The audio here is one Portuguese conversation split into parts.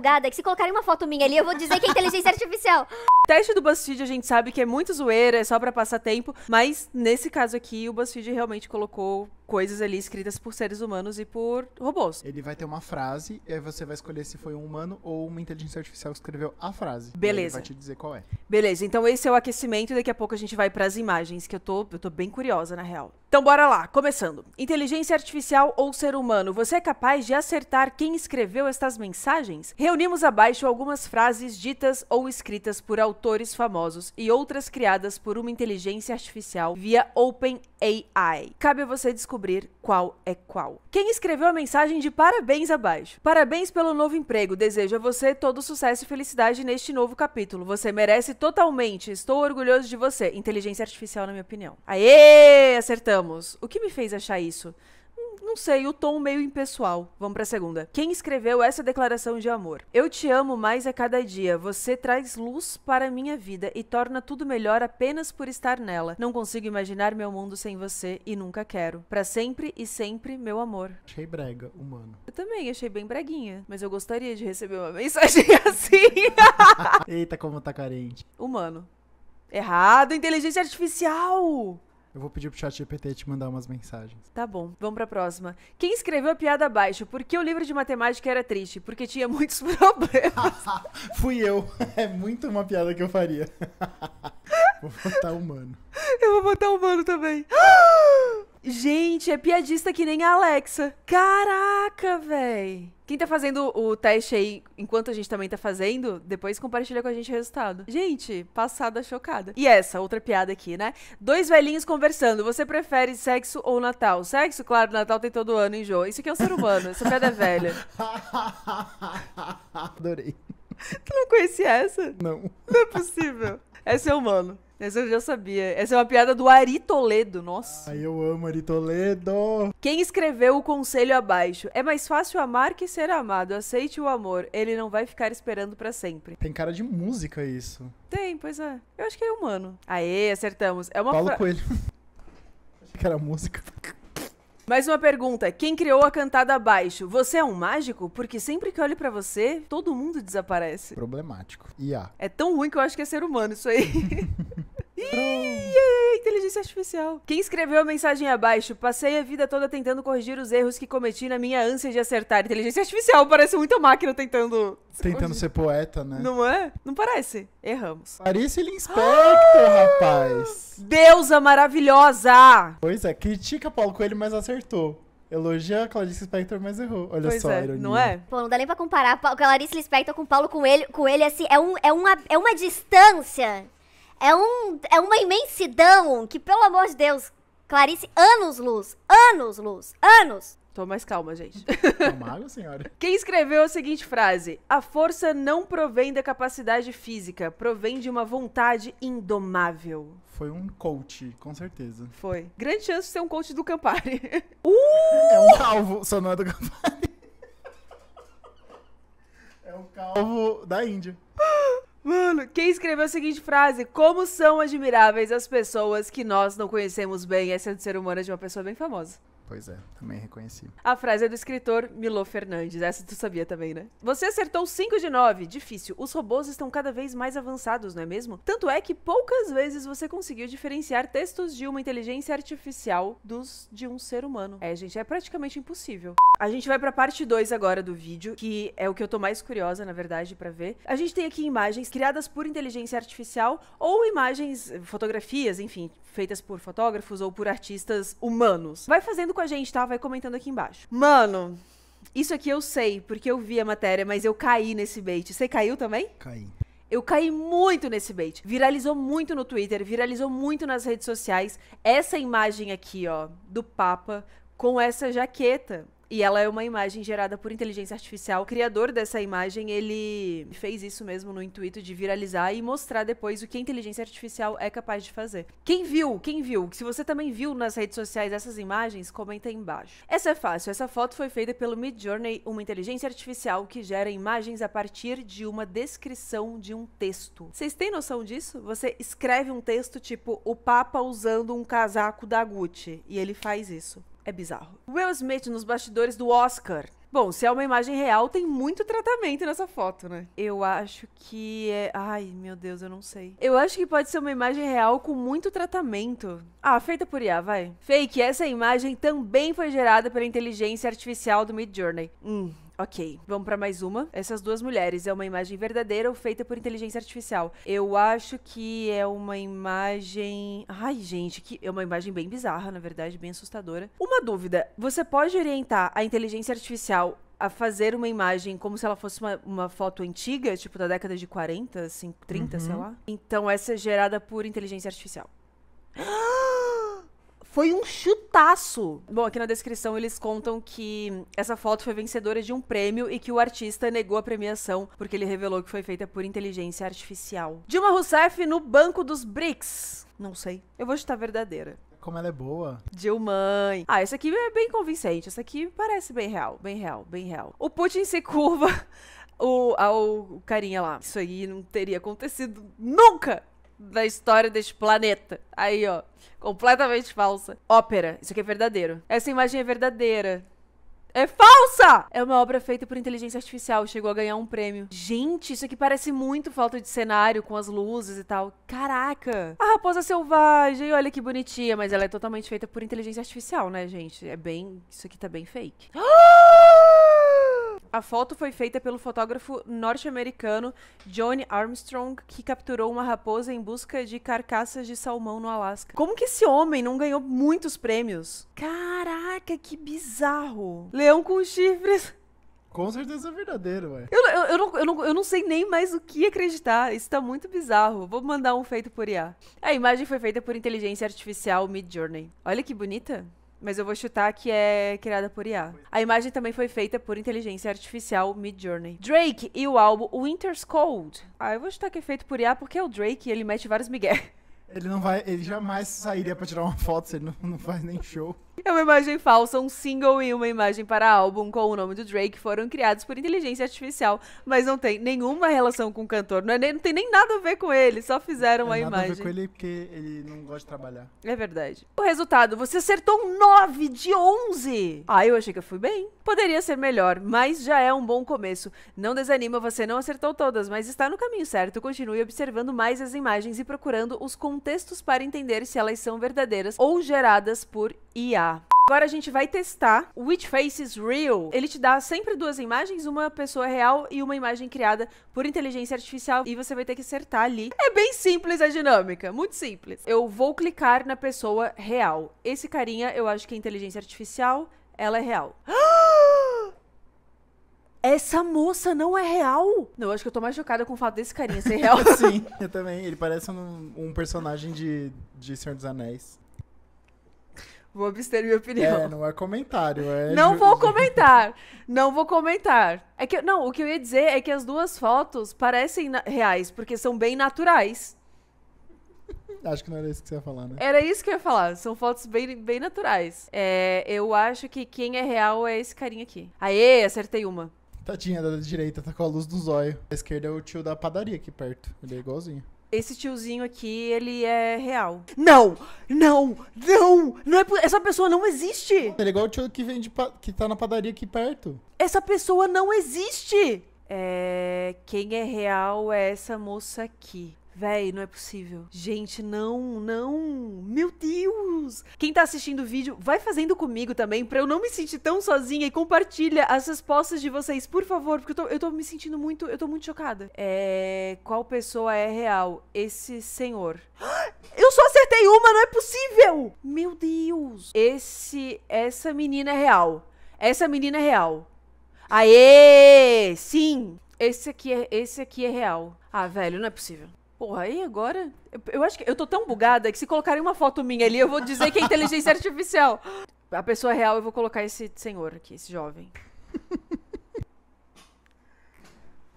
bugada que se colocarem uma foto minha ali, eu vou dizer que é inteligência artificial. O teste do BuzzFeed a gente sabe que é muito zoeira, é só para passar tempo, mas nesse caso aqui o BuzzFeed realmente colocou coisas ali escritas por seres humanos e por robôs. Ele vai ter uma frase, e aí você vai escolher se foi um humano ou uma inteligência artificial que escreveu a frase. Beleza. Ele vai te dizer qual é. Beleza, então esse é o aquecimento e daqui a pouco a gente vai para as imagens, que eu tô, eu tô bem curiosa, na real. Então bora lá, começando. Inteligência artificial ou ser humano, você é capaz de acertar quem escreveu estas mensagens? Reunimos abaixo algumas frases ditas ou escritas por autores famosos e outras criadas por uma inteligência artificial via OpenAI. Cabe a você descobrir descobrir qual é qual. Quem escreveu a mensagem de parabéns abaixo? Parabéns pelo novo emprego. Desejo a você todo sucesso e felicidade neste novo capítulo. Você merece totalmente. Estou orgulhoso de você. Inteligência artificial, na minha opinião. Aê! Acertamos. O que me fez achar isso? não sei, o tom meio impessoal. Vamos pra segunda. Quem escreveu essa declaração de amor? Eu te amo mais a cada dia. Você traz luz para a minha vida e torna tudo melhor apenas por estar nela. Não consigo imaginar meu mundo sem você e nunca quero. Para sempre e sempre, meu amor. Achei brega, humano. Eu também achei bem breguinha, mas eu gostaria de receber uma mensagem assim. Eita, como tá carente. Humano. Errado, inteligência artificial! Eu vou pedir pro chat GPT te mandar umas mensagens. Tá bom, vamos pra próxima. Quem escreveu a piada abaixo? Por que o livro de matemática era triste? Porque tinha muitos problemas. Fui eu. É muito uma piada que eu faria. vou botar humano. Eu vou botar humano também. Gente, é piadista que nem a Alexa. Caraca, véi. Quem tá fazendo o teste aí, enquanto a gente também tá fazendo, depois compartilha com a gente o resultado. Gente, passada chocada. E essa, outra piada aqui, né? Dois velhinhos conversando. Você prefere sexo ou Natal? Sexo? Claro, Natal tem todo ano, em enjoa. Isso aqui é um ser humano. Essa piada é velha. Adorei. Tu não conhecia essa? Não. Não é possível. Essa é humano. Essa eu já sabia. Essa é uma piada do Ari Toledo, nossa. Ai, eu amo Ari Toledo. Quem escreveu o conselho abaixo? É mais fácil amar que ser amado. Aceite o amor. Ele não vai ficar esperando para sempre. Tem cara de música isso. Tem, pois é. Eu acho que é humano. Aê, acertamos. É uma Paulo fra... Coelho. Achei que era música. Mais uma pergunta. Quem criou a cantada abaixo? Você é um mágico? Porque sempre que olho para você, todo mundo desaparece. Problemático. E a? É tão ruim que eu acho que é ser humano isso aí. Ih, inteligência artificial. Quem escreveu a mensagem abaixo? Passei a vida toda tentando corrigir os erros que cometi na minha ânsia de acertar. Inteligência artificial parece muita máquina tentando. Tentando ser poeta, né? Não é? Não parece. Erramos. Parece ele inspector, ah! rapaz. Deusa maravilhosa! Pois é, critica Paulo Coelho, mas acertou. Elogia a Clarice Lispector, mas errou. Olha pois só, é, ironia. não é? Pô, não dá nem pra comparar Clarice Lispector com Paulo Coelho. Coelho, assim, é, um, é, uma, é uma distância é, um, é uma imensidão que, pelo amor de Deus, Clarice, anos luz, anos luz, anos. Tô mais calma, gente. Toma senhora. Quem escreveu a seguinte frase? A força não provém da capacidade física, provém de uma vontade indomável. Foi um coach, com certeza. Foi. Grande chance de ser um coach do Campari. Uh! É um calvo, só não é do Campari. É um calvo da Índia. Mano, quem escreveu a seguinte frase? Como são admiráveis as pessoas que nós não conhecemos bem. Essa é do ser humano é de uma pessoa bem famosa. Pois é, também reconheci. A frase é do escritor Milo Fernandes. Essa tu sabia também, né? Você acertou 5 de 9. Difícil. Os robôs estão cada vez mais avançados, não é mesmo? Tanto é que poucas vezes você conseguiu diferenciar textos de uma inteligência artificial dos de um ser humano. É, gente, é praticamente impossível. A gente vai pra parte 2 agora do vídeo, que é o que eu tô mais curiosa, na verdade, para ver. A gente tem aqui imagens criadas por inteligência artificial ou imagens, fotografias, enfim, feitas por fotógrafos ou por artistas humanos. Vai fazendo com a gente, tá? Vai comentando aqui embaixo. Mano, isso aqui eu sei, porque eu vi a matéria, mas eu caí nesse bait. Você caiu também? Caí. Eu caí muito nesse bait. Viralizou muito no Twitter, viralizou muito nas redes sociais. Essa imagem aqui, ó, do Papa com essa jaqueta. E ela é uma imagem gerada por inteligência artificial. O criador dessa imagem, ele fez isso mesmo no intuito de viralizar e mostrar depois o que a inteligência artificial é capaz de fazer. Quem viu? Quem viu? Se você também viu nas redes sociais essas imagens, comenta aí embaixo. Essa é fácil. Essa foto foi feita pelo Midjourney, uma inteligência artificial que gera imagens a partir de uma descrição de um texto. Vocês têm noção disso? Você escreve um texto tipo o Papa usando um casaco da Gucci e ele faz isso é bizarro. Will Smith nos bastidores do Oscar. Bom, se é uma imagem real, tem muito tratamento nessa foto, né? Eu acho que é. Ai, meu Deus, eu não sei. Eu acho que pode ser uma imagem real com muito tratamento. Ah, feita por IA, vai. Fake, essa imagem também foi gerada pela inteligência artificial do Midjourney. Hum, Ok, vamos para mais uma. Essas duas mulheres é uma imagem verdadeira ou feita por inteligência artificial? Eu acho que é uma imagem. Ai, gente, que é uma imagem bem bizarra, na verdade, bem assustadora. Uma dúvida: você pode orientar a inteligência artificial a fazer uma imagem como se ela fosse uma, uma foto antiga, tipo da década de 40, assim, 30, uhum. sei lá? Então essa é gerada por inteligência artificial. Ah! Foi um chutaço. Bom, aqui na descrição eles contam que essa foto foi vencedora de um prêmio e que o artista negou a premiação porque ele revelou que foi feita por inteligência artificial. Dilma Rousseff no banco dos BRICS. Não sei. Eu vou chutar verdadeira como ela é boa. Dilma. Ah, essa aqui é bem convincente. Essa aqui parece bem real, bem real, bem real. O Putin se curva o, ao carinha lá. Isso aí não teria acontecido nunca da história deste planeta. Aí, ó. Completamente falsa. Ópera. Isso aqui é verdadeiro. Essa imagem é verdadeira. É falsa! É uma obra feita por inteligência artificial, chegou a ganhar um prêmio. Gente, isso aqui parece muito falta de cenário, com as luzes e tal. Caraca! A raposa selvagem, olha que bonitinha, mas ela é totalmente feita por inteligência artificial, né, gente? É bem. Isso aqui tá bem fake. Ah! A foto foi feita pelo fotógrafo norte-americano Johnny Armstrong, que capturou uma raposa em busca de carcaças de salmão no Alasca. Como que esse homem não ganhou muitos prêmios? Caraca, que bizarro! Leão com chifres. Com certeza é verdadeiro, ué. Eu, eu, eu, não, eu, não, eu não sei nem mais o que acreditar. Isso tá muito bizarro. Vou mandar um feito por IA. A imagem foi feita por inteligência artificial Midjourney. Olha que bonita mas eu vou chutar que é criada por IA. A imagem também foi feita por inteligência artificial Midjourney. Drake e o álbum Winter's Cold. Ah, eu vou chutar que é feito por IA porque é o Drake e ele mete vários migué. Ele não vai, ele jamais sairia para tirar uma foto, ele não, não faz nem show. É uma imagem falsa, um single e uma imagem para álbum com o nome do Drake foram criados por inteligência artificial, mas não tem nenhuma relação com o cantor. Não, é nem, não tem nem nada a ver com ele, só fizeram não tem a nada imagem. Nada a ver com ele porque ele não gosta de trabalhar. É verdade. O resultado, você acertou 9 de 11. Ah, eu achei que eu fui bem. Poderia ser melhor, mas já é um bom começo. Não desanima, você não acertou todas, mas está no caminho certo. Continue observando mais as imagens e procurando os contextos para entender se elas são verdadeiras ou geradas por IA. Agora a gente vai testar o Which Face is Real. Ele te dá sempre duas imagens, uma pessoa real e uma imagem criada por inteligência artificial e você vai ter que acertar ali. É bem simples a dinâmica, muito simples. Eu vou clicar na pessoa real. Esse carinha, eu acho que é inteligência artificial, ela é real. Essa moça não é real? Não, eu acho que eu tô mais chocada com o fato desse carinha ser real. Sim, eu também. Ele parece um, um personagem de, de Senhor dos Anéis. Vou abster minha opinião. É, não é comentário. É não vou comentar. Não vou comentar. É que, não, o que eu ia dizer é que as duas fotos parecem reais, porque são bem naturais. Acho que não era isso que você ia falar, né? Era isso que eu ia falar. São fotos bem, bem naturais. É, eu acho que quem é real é esse carinha aqui. Aê, acertei uma. Tadinha da direita, tá com a luz do zóio. A esquerda é o tio da padaria aqui perto. Ele é igualzinho esse tiozinho aqui, ele é real. Não! Não! Não! não é, essa pessoa não existe! Ele é igual o tio que vende que tá na padaria aqui perto. Essa pessoa não existe! É, quem é real é essa moça aqui. Véi, não é possível. Gente, não, não. Meu Deus! Quem tá assistindo o vídeo, vai fazendo comigo também, pra eu não me sentir tão sozinha e compartilha as respostas de vocês, por favor, porque eu tô, eu tô me sentindo muito, eu tô muito chocada. É. Qual pessoa é real? Esse senhor. Eu só acertei uma, não é possível! Meu Deus! Esse. Essa menina é real. Essa menina é real. Aê! Sim! Esse aqui é, esse aqui é real. Ah, velho, não é possível. Porra, aí agora. Eu, eu, acho que eu tô tão bugada que se colocarem uma foto minha ali, eu vou dizer que é inteligência artificial. A pessoa real, eu vou colocar esse senhor aqui, esse jovem.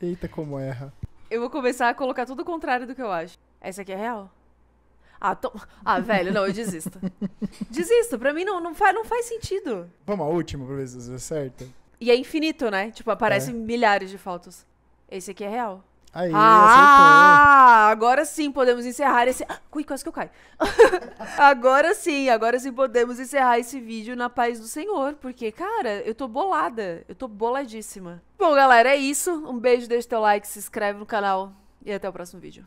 Eita, como erra. Eu vou começar a colocar tudo o contrário do que eu acho. Essa aqui é real? Ah, to... ah velho, não, eu desisto. desisto, pra mim não, não, faz, não faz sentido. Vamos a última pra ver se você acerta. E é infinito, né? Tipo, aparecem é. milhares de fotos. Esse aqui é real. Aí, ah, acertou. agora sim podemos encerrar esse. Ah, ui, quase que eu caio. agora sim, agora sim podemos encerrar esse vídeo na paz do Senhor, porque, cara, eu tô bolada. Eu tô boladíssima. Bom, galera, é isso. Um beijo, deixa teu like, se inscreve no canal e até o próximo vídeo.